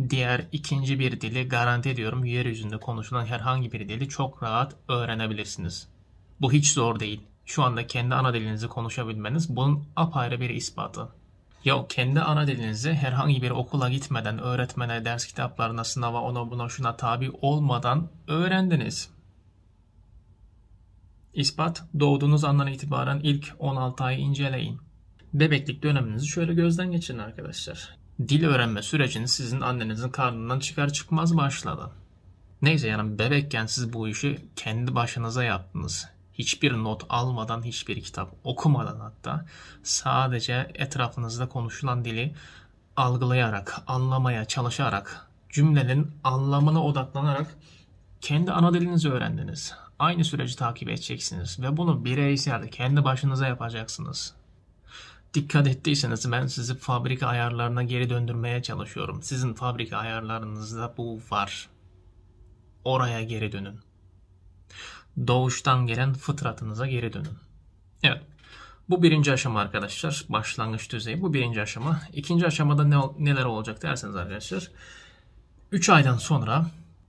diğer ikinci bir dili garanti ediyorum yeryüzünde konuşulan herhangi bir dili çok rahat öğrenebilirsiniz. Bu hiç zor değil. Şu anda kendi ana dilinizi konuşabilmeniz bunun apayrı bir ispatı. Ya kendi ana dilinizi herhangi bir okula gitmeden, öğretmene, ders kitaplarına, sınava, ona buna şuna tabi olmadan öğrendiniz. İspat, doğduğunuz andan itibaren ilk 16 ayı inceleyin. Bebeklik döneminizi şöyle gözden geçirin arkadaşlar. Dil öğrenme sürecini sizin annenizin karnından çıkar çıkmaz başladı. Neyse yani bebekken siz bu işi kendi başınıza yaptınız. Hiçbir not almadan, hiçbir kitap okumadan hatta sadece etrafınızda konuşulan dili algılayarak, anlamaya çalışarak, cümlenin anlamına odaklanarak kendi ana dilinizi öğrendiniz. Aynı süreci takip edeceksiniz ve bunu bireysel kendi başınıza yapacaksınız. Dikkat ettiyseniz ben sizi fabrika ayarlarına geri döndürmeye çalışıyorum. Sizin fabrika ayarlarınızda bu var. Oraya geri dönün. Doğuştan gelen fıtratınıza geri dönün. Evet. Bu birinci aşama arkadaşlar. Başlangıç düzeyi. Bu birinci aşama. İkinci aşamada ne, neler olacak derseniz arkadaşlar. 3 aydan sonra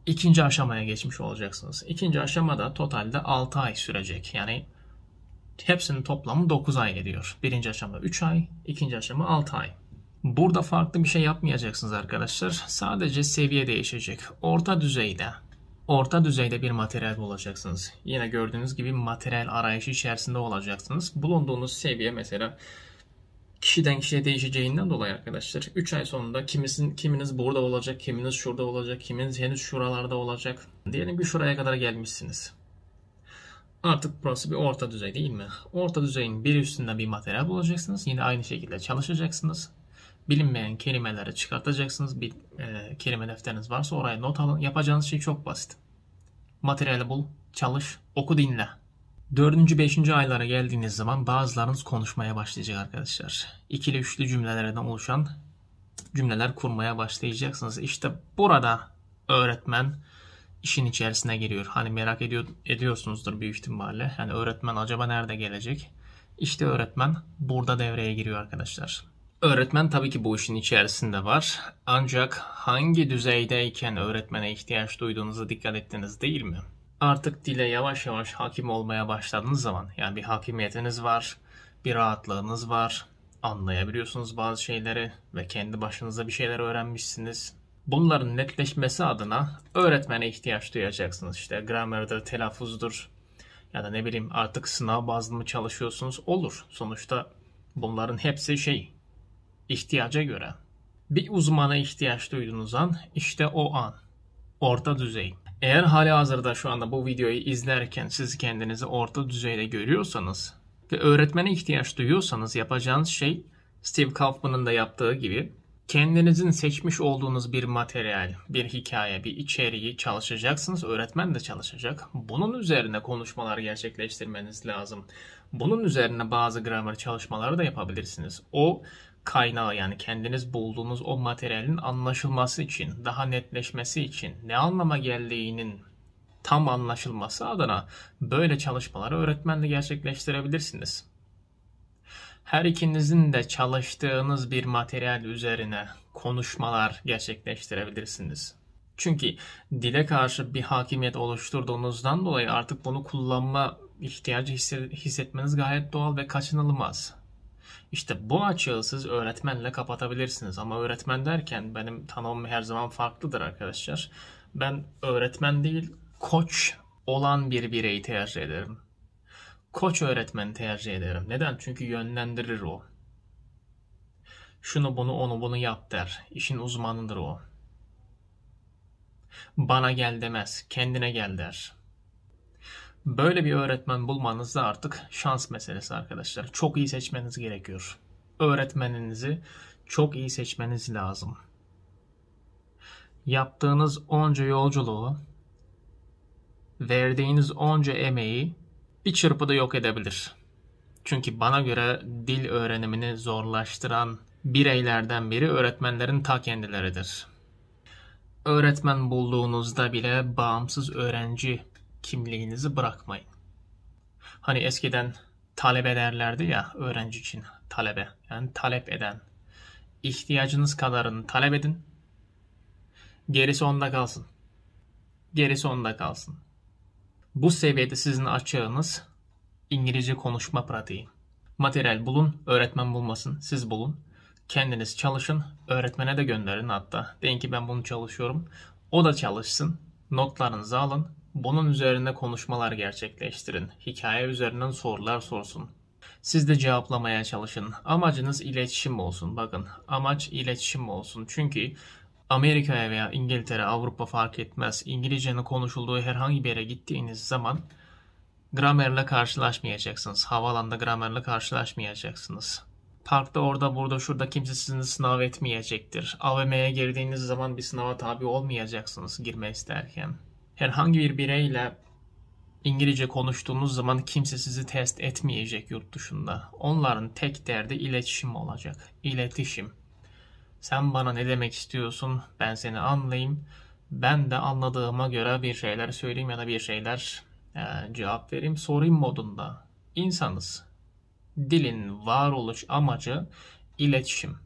ikinci aşamaya geçmiş olacaksınız. İkinci aşamada totalde 6 ay sürecek. Yani hepsinin toplamı 9 ay ediyor. Birinci aşama 3 ay, ikinci aşama 6 ay. Burada farklı bir şey yapmayacaksınız arkadaşlar. Sadece seviye değişecek. Orta düzeyde orta düzeyde bir materyal bulacaksınız. Yine gördüğünüz gibi materyal arayışı içerisinde olacaksınız. Bulunduğunuz seviye mesela kişiden kişiye değişeceğinden dolayı arkadaşlar 3 ay sonunda kimisin, kiminiz burada olacak, kiminiz şurada olacak, kiminiz henüz şuralarda olacak. Diyelim ki şuraya kadar gelmişsiniz. Artık burası bir orta düzey değil mi? Orta düzeyin bir üstünde bir materyal bulacaksınız. Yine aynı şekilde çalışacaksınız. Bilinmeyen kelimeleri çıkartacaksınız. Bir e, kelime defteriniz varsa oraya not alın. Yapacağınız şey çok basit. Materyali bul, çalış, oku dinle. Dördüncü, beşinci aylara geldiğiniz zaman bazılarınız konuşmaya başlayacak arkadaşlar. İkili üçlü cümlelerden oluşan cümleler kurmaya başlayacaksınız. İşte burada öğretmen işin içerisine giriyor. Hani merak ediyor, ediyorsunuzdur büyük ihtimalle. Yani öğretmen acaba nerede gelecek? İşte öğretmen burada devreye giriyor arkadaşlar. Öğretmen tabii ki bu işin içerisinde var. Ancak hangi düzeydeyken öğretmene ihtiyaç duyduğunuzu dikkat ettiniz değil mi? Artık dile yavaş yavaş hakim olmaya başladığınız zaman yani bir hakimiyetiniz var, bir rahatlığınız var, anlayabiliyorsunuz bazı şeyleri ve kendi başınıza bir şeyler öğrenmişsiniz bunların netleşmesi adına öğretmene ihtiyaç duyacaksınız. İşte gramerdir, telaffuzdur ya da ne bileyim artık sınav bazlı mı çalışıyorsunuz olur. Sonuçta bunların hepsi şey ihtiyaca göre. Bir uzmana ihtiyaç duyduğunuz an işte o an. Orta düzey. Eğer hali hazırda şu anda bu videoyu izlerken siz kendinizi orta düzeyde görüyorsanız ve öğretmene ihtiyaç duyuyorsanız yapacağınız şey Steve Kaufman'ın da yaptığı gibi kendinizin seçmiş olduğunuz bir materyal, bir hikaye, bir içeriği çalışacaksınız. Öğretmen de çalışacak. Bunun üzerine konuşmalar gerçekleştirmeniz lazım. Bunun üzerine bazı gramer çalışmaları da yapabilirsiniz. O kaynağı yani kendiniz bulduğunuz o materyalin anlaşılması için, daha netleşmesi için, ne anlama geldiğinin tam anlaşılması adına böyle çalışmaları öğretmenle gerçekleştirebilirsiniz. Her ikinizin de çalıştığınız bir materyal üzerine konuşmalar gerçekleştirebilirsiniz. Çünkü dile karşı bir hakimiyet oluşturduğunuzdan dolayı artık bunu kullanma ihtiyacı hissetmeniz gayet doğal ve kaçınılmaz. İşte bu açığı siz öğretmenle kapatabilirsiniz ama öğretmen derken benim tanımım her zaman farklıdır arkadaşlar. Ben öğretmen değil, koç olan bir bireyi tercih ederim koç öğretmeni tercih ederim. Neden? Çünkü yönlendirir o. Şunu bunu onu bunu yap der. İşin uzmanıdır o. Bana gel demez. Kendine gel der. Böyle bir öğretmen bulmanız da artık şans meselesi arkadaşlar. Çok iyi seçmeniz gerekiyor. Öğretmeninizi çok iyi seçmeniz lazım. Yaptığınız onca yolculuğu, verdiğiniz onca emeği bir çırpıda yok edebilir. Çünkü bana göre dil öğrenimini zorlaştıran bireylerden biri öğretmenlerin ta kendileridir. Öğretmen bulduğunuzda bile bağımsız öğrenci kimliğinizi bırakmayın. Hani eskiden talep ederlerdi ya öğrenci için talebe. Yani talep eden. İhtiyacınız kadarını talep edin. Gerisi onda kalsın. Gerisi onda kalsın. Bu seviyede sizin açığınız İngilizce konuşma pratiği. Materyal bulun, öğretmen bulmasın, siz bulun. Kendiniz çalışın, öğretmene de gönderin hatta. Deyin ki ben bunu çalışıyorum. O da çalışsın, notlarınızı alın. Bunun üzerinde konuşmalar gerçekleştirin. Hikaye üzerinden sorular sorsun. Siz de cevaplamaya çalışın. Amacınız iletişim olsun. Bakın amaç iletişim olsun. Çünkü Amerika'ya veya İngiltere, Avrupa fark etmez. İngilizcenin konuşulduğu herhangi bir yere gittiğiniz zaman gramerle karşılaşmayacaksınız. Havalanda gramerle karşılaşmayacaksınız. Parkta orada burada şurada kimse sizi sınav etmeyecektir. AVM'ye girdiğiniz zaman bir sınava tabi olmayacaksınız girme isterken. Herhangi bir bireyle İngilizce konuştuğunuz zaman kimse sizi test etmeyecek yurt dışında. Onların tek derdi iletişim olacak. İletişim. Sen bana ne demek istiyorsun? Ben seni anlayayım. Ben de anladığıma göre bir şeyler söyleyeyim ya da bir şeyler e, cevap vereyim. Sorayım modunda. İnsanız. Dilin varoluş amacı iletişim.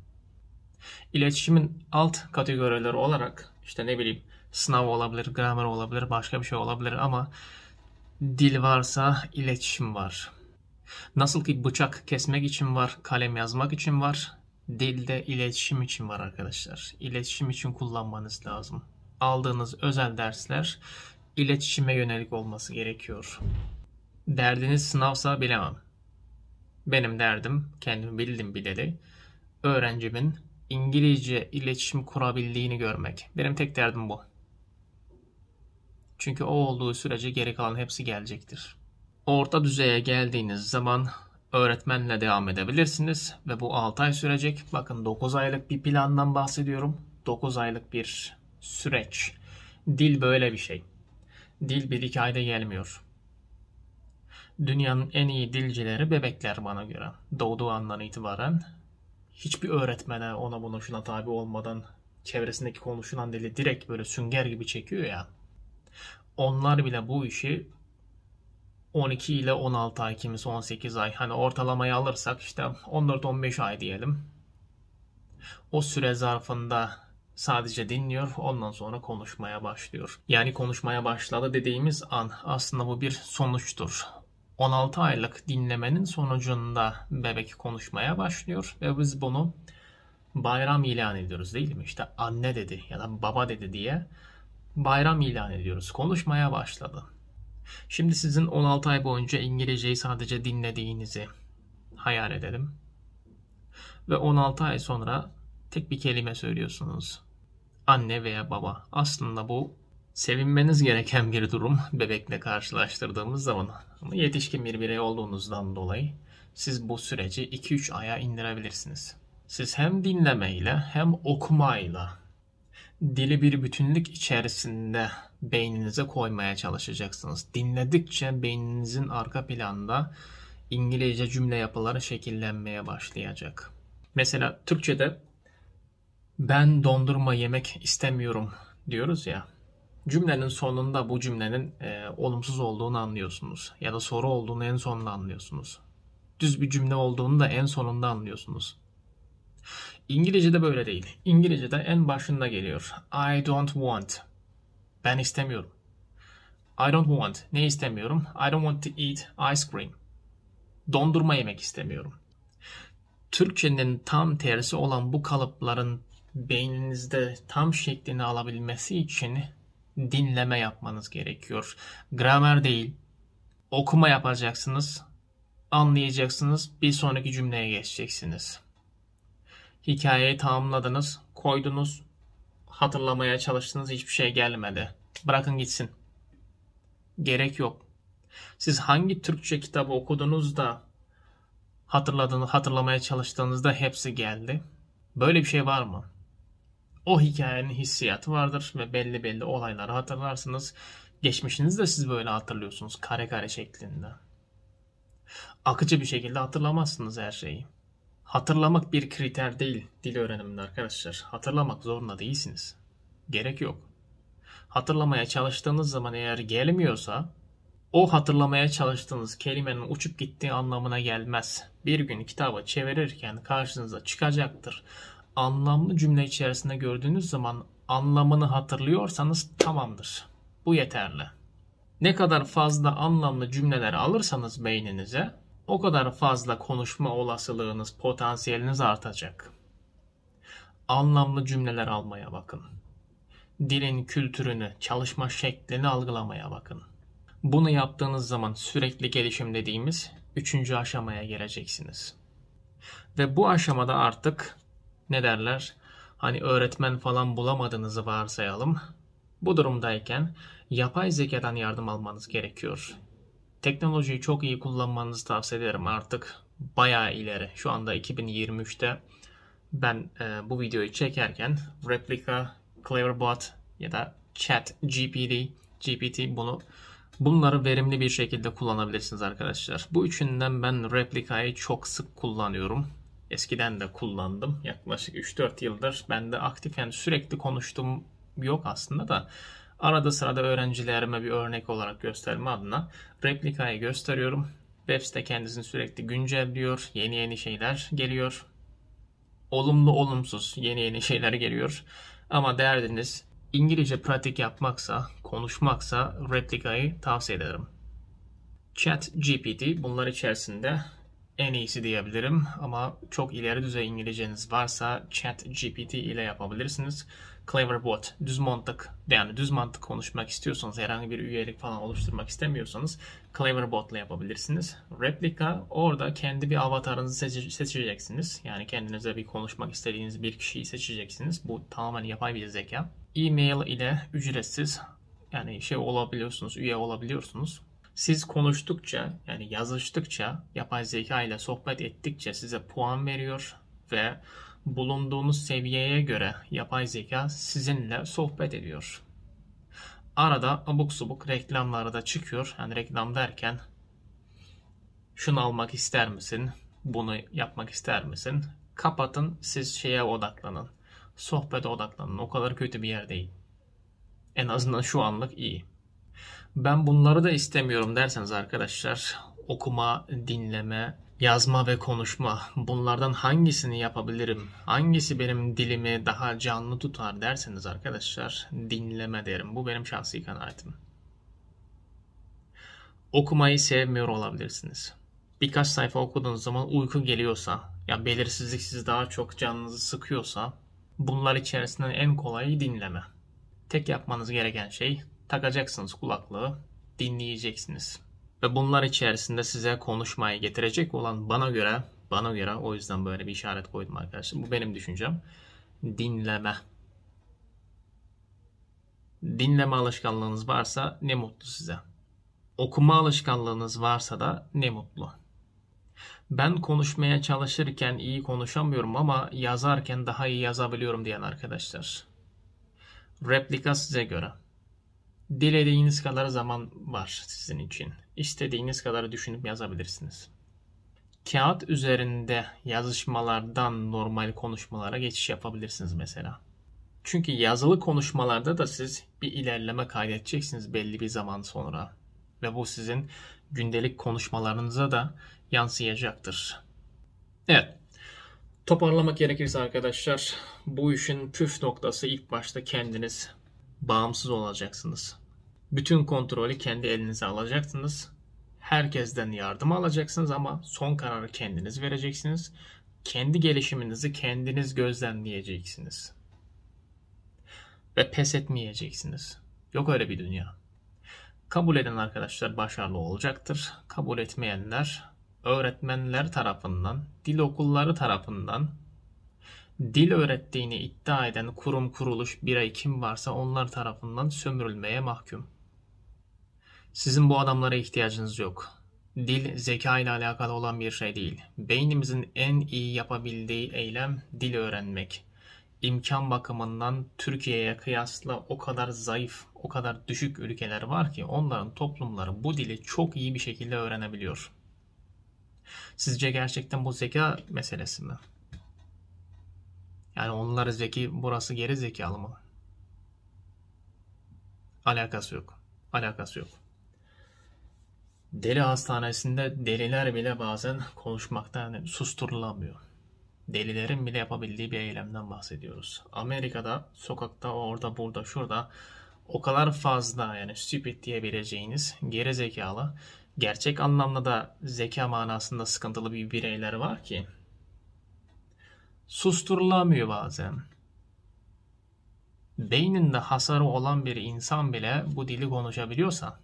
İletişimin alt kategorileri olarak işte ne bileyim sınav olabilir, gramer olabilir, başka bir şey olabilir ama dil varsa iletişim var. Nasıl ki bıçak kesmek için var, kalem yazmak için var, dilde iletişim için var arkadaşlar. İletişim için kullanmanız lazım. Aldığınız özel dersler iletişime yönelik olması gerekiyor. Derdiniz sınavsa bilemem. Benim derdim, kendimi bildim bileli, öğrencimin İngilizce iletişim kurabildiğini görmek. Benim tek derdim bu. Çünkü o olduğu sürece geri kalan hepsi gelecektir. Orta düzeye geldiğiniz zaman öğretmenle devam edebilirsiniz ve bu 6 ay sürecek. Bakın 9 aylık bir plandan bahsediyorum. 9 aylık bir süreç. Dil böyle bir şey. Dil bir iki ayda gelmiyor. Dünyanın en iyi dilcileri bebekler bana göre. Doğduğu andan itibaren hiçbir öğretmene ona buna şuna tabi olmadan çevresindeki konuşulan dili direkt böyle sünger gibi çekiyor ya. Onlar bile bu işi 12 ile 16 ay, kimisi 18 ay. Hani ortalamayı alırsak işte 14-15 ay diyelim. O süre zarfında sadece dinliyor ondan sonra konuşmaya başlıyor. Yani konuşmaya başladı dediğimiz an aslında bu bir sonuçtur. 16 aylık dinlemenin sonucunda bebek konuşmaya başlıyor ve biz bunu bayram ilan ediyoruz değil mi? İşte anne dedi ya da baba dedi diye bayram ilan ediyoruz. Konuşmaya başladı. Şimdi sizin 16 ay boyunca İngilizceyi sadece dinlediğinizi hayal edelim. Ve 16 ay sonra tek bir kelime söylüyorsunuz. Anne veya baba. Aslında bu sevinmeniz gereken bir durum bebekle karşılaştırdığımız zaman. Ama yetişkin bir birey olduğunuzdan dolayı siz bu süreci 2-3 aya indirebilirsiniz. Siz hem dinlemeyle hem okumayla dili bir bütünlük içerisinde beyninize koymaya çalışacaksınız. Dinledikçe beyninizin arka planında İngilizce cümle yapıları şekillenmeye başlayacak. Mesela Türkçe'de ben dondurma yemek istemiyorum diyoruz ya. Cümlenin sonunda bu cümlenin e, olumsuz olduğunu anlıyorsunuz. Ya da soru olduğunu en sonunda anlıyorsunuz. Düz bir cümle olduğunu da en sonunda anlıyorsunuz. İngilizce'de böyle değil. İngilizce'de en başında geliyor. I don't want ben istemiyorum. I don't want. Ne istemiyorum? I don't want to eat ice cream. Dondurma yemek istemiyorum. Türkçenin tam tersi olan bu kalıpların beyninizde tam şeklini alabilmesi için dinleme yapmanız gerekiyor. Gramer değil. Okuma yapacaksınız. Anlayacaksınız. Bir sonraki cümleye geçeceksiniz. Hikayeyi tamamladınız, koydunuz, hatırlamaya çalıştığınız hiçbir şey gelmedi. Bırakın gitsin. Gerek yok. Siz hangi Türkçe kitabı okudunuz da hatırladığını hatırlamaya çalıştığınızda hepsi geldi. Böyle bir şey var mı? O hikayenin hissiyatı vardır ve belli belli olayları hatırlarsınız. Geçmişinizi de siz böyle hatırlıyorsunuz kare kare şeklinde. Akıcı bir şekilde hatırlamazsınız her şeyi. Hatırlamak bir kriter değil dil öğreniminde arkadaşlar. Hatırlamak zorunda değilsiniz. Gerek yok. Hatırlamaya çalıştığınız zaman eğer gelmiyorsa o hatırlamaya çalıştığınız kelimenin uçup gittiği anlamına gelmez. Bir gün kitaba çevirirken karşınıza çıkacaktır. Anlamlı cümle içerisinde gördüğünüz zaman anlamını hatırlıyorsanız tamamdır. Bu yeterli. Ne kadar fazla anlamlı cümleler alırsanız beyninize o kadar fazla konuşma olasılığınız, potansiyeliniz artacak. Anlamlı cümleler almaya bakın. Dilin kültürünü, çalışma şeklini algılamaya bakın. Bunu yaptığınız zaman sürekli gelişim dediğimiz üçüncü aşamaya geleceksiniz. Ve bu aşamada artık ne derler? Hani öğretmen falan bulamadığınızı varsayalım. Bu durumdayken yapay zekadan yardım almanız gerekiyor teknolojiyi çok iyi kullanmanızı tavsiye ederim. Artık bayağı ileri. Şu anda 2023'te ben e, bu videoyu çekerken Replica, Cleverbot ya da Chat GPT, GPT bunu bunları verimli bir şekilde kullanabilirsiniz arkadaşlar. Bu üçünden ben Replica'yı çok sık kullanıyorum. Eskiden de kullandım. Yaklaşık 3-4 yıldır ben de aktif yani sürekli konuştum yok aslında da Arada sırada öğrencilerime bir örnek olarak gösterme adına replikayı gösteriyorum. Webs de kendisini sürekli güncelliyor. Yeni yeni şeyler geliyor. Olumlu olumsuz yeni yeni şeyler geliyor. Ama derdiniz İngilizce pratik yapmaksa, konuşmaksa replikayı tavsiye ederim. Chat GPT bunlar içerisinde en iyisi diyebilirim ama çok ileri düzey İngilizceniz varsa Chat GPT ile yapabilirsiniz. Cleverbot, düz mantık yani düz mantık konuşmak istiyorsanız herhangi bir üyelik falan oluşturmak istemiyorsanız ile yapabilirsiniz. Replika orada kendi bir avatarınızı seçeceksiniz. Yani kendinize bir konuşmak istediğiniz bir kişiyi seçeceksiniz. Bu tamamen yapay bir zeka. E-mail ile ücretsiz yani şey olabiliyorsunuz, üye olabiliyorsunuz. Siz konuştukça yani yazıştıkça yapay zeka ile sohbet ettikçe size puan veriyor ve bulunduğunuz seviyeye göre yapay zeka sizinle sohbet ediyor. Arada abuk subuk reklamları da çıkıyor. Yani reklam derken şunu almak ister misin? Bunu yapmak ister misin? Kapatın siz şeye odaklanın. Sohbete odaklanın. O kadar kötü bir yer değil. En azından şu anlık iyi. Ben bunları da istemiyorum derseniz arkadaşlar okuma, dinleme, Yazma ve konuşma. Bunlardan hangisini yapabilirim? Hangisi benim dilimi daha canlı tutar derseniz arkadaşlar dinleme derim. Bu benim şahsi kanaatim. Okumayı sevmiyor olabilirsiniz. Birkaç sayfa okuduğunuz zaman uyku geliyorsa, ya belirsizlik sizi daha çok canınızı sıkıyorsa bunlar içerisinde en kolayı dinleme. Tek yapmanız gereken şey takacaksınız kulaklığı, dinleyeceksiniz. Ve bunlar içerisinde size konuşmayı getirecek olan bana göre, bana göre o yüzden böyle bir işaret koydum arkadaşlar. Bu benim düşüncem. Dinleme. Dinleme alışkanlığınız varsa ne mutlu size. Okuma alışkanlığınız varsa da ne mutlu. Ben konuşmaya çalışırken iyi konuşamıyorum ama yazarken daha iyi yazabiliyorum diyen arkadaşlar. Replika size göre. Dilediğiniz kadar zaman var sizin için. İstediğiniz kadar düşünüp yazabilirsiniz. Kağıt üzerinde yazışmalardan normal konuşmalara geçiş yapabilirsiniz mesela. Çünkü yazılı konuşmalarda da siz bir ilerleme kaydedeceksiniz belli bir zaman sonra. Ve bu sizin gündelik konuşmalarınıza da yansıyacaktır. Evet. Toparlamak gerekirse arkadaşlar bu işin püf noktası ilk başta kendiniz bağımsız olacaksınız. Bütün kontrolü kendi elinize alacaksınız. Herkesten yardım alacaksınız ama son kararı kendiniz vereceksiniz. Kendi gelişiminizi kendiniz gözlemleyeceksiniz. Ve pes etmeyeceksiniz. Yok öyle bir dünya. Kabul eden arkadaşlar başarılı olacaktır. Kabul etmeyenler öğretmenler tarafından, dil okulları tarafından dil öğrettiğini iddia eden kurum kuruluş birey kim varsa onlar tarafından sömürülmeye mahkum. Sizin bu adamlara ihtiyacınız yok. Dil zeka ile alakalı olan bir şey değil. Beynimizin en iyi yapabildiği eylem dil öğrenmek. İmkan bakımından Türkiye'ye kıyasla o kadar zayıf, o kadar düşük ülkeler var ki onların toplumları bu dili çok iyi bir şekilde öğrenebiliyor. Sizce gerçekten bu zeka meselesi mi? Yani onlar zeki, burası geri zekalı mı? Alakası yok. Alakası yok. Deli hastanesinde deliler bile bazen konuşmaktan susturulamıyor. Delilerin bile yapabildiği bir eylemden bahsediyoruz. Amerika'da, sokakta, orada, burada, şurada o kadar fazla yani stupid diyebileceğiniz geri zekalı, gerçek anlamda da zeka manasında sıkıntılı bir bireyler var ki susturulamıyor bazen. Beyninde hasarı olan bir insan bile bu dili konuşabiliyorsa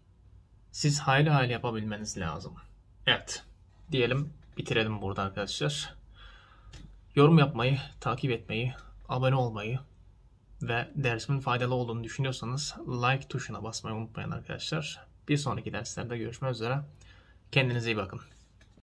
siz hayli hayli yapabilmeniz lazım. Evet. Diyelim bitirelim burada arkadaşlar. Yorum yapmayı, takip etmeyi, abone olmayı ve dersimin faydalı olduğunu düşünüyorsanız like tuşuna basmayı unutmayın arkadaşlar. Bir sonraki derslerde görüşmek üzere. Kendinize iyi bakın.